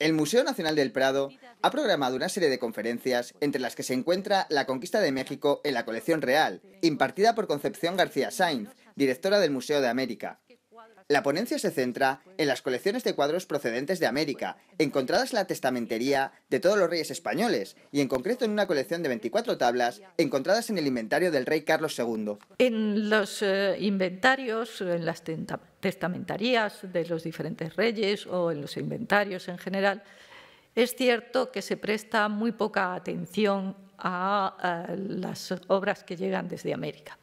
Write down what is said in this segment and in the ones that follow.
El Museo Nacional del Prado ha programado una serie de conferencias entre las que se encuentra La conquista de México en la colección real, impartida por Concepción García Sainz, directora del Museo de América. La ponencia se centra en las colecciones de cuadros procedentes de América, encontradas en la testamentería de todos los reyes españoles, y en concreto en una colección de 24 tablas encontradas en el inventario del rey Carlos II. En los eh, inventarios, en las testamentarías de los diferentes reyes o en los inventarios en general, es cierto que se presta muy poca atención a las obras que llegan desde América.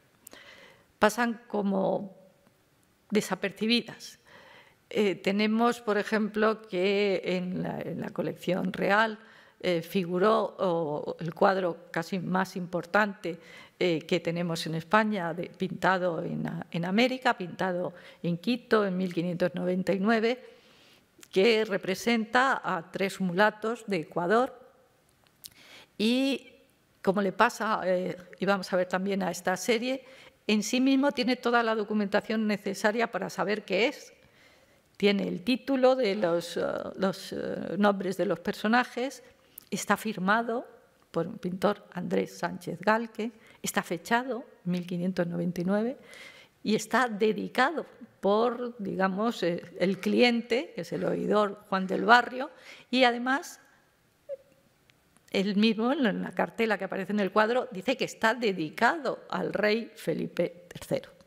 Pasan como desapercibidas. Eh, tenemos, por ejemplo, que en la, colección real eh, figuró el cuadro casi más importante eh, que tenemos en España, pintado en, en, América, pintado en Quito en 1599, que representa a tres mulatos de Ecuador. Y como le pasa, y vamos a ver también a esta serie, en sí mismo tiene toda la documentación necesaria para saber qué es. Tiene el título de los, eh, eh, nombres de los personajes, está firmado por un pintor Andrés Sánchez Galque, está fechado 1599 y está dedicado por, digamos, eh, el cliente, que es el oidor Juan del Barrio, y además él mismo, en la cartela que aparece en el cuadro, dice que está dedicado al rey Felipe III.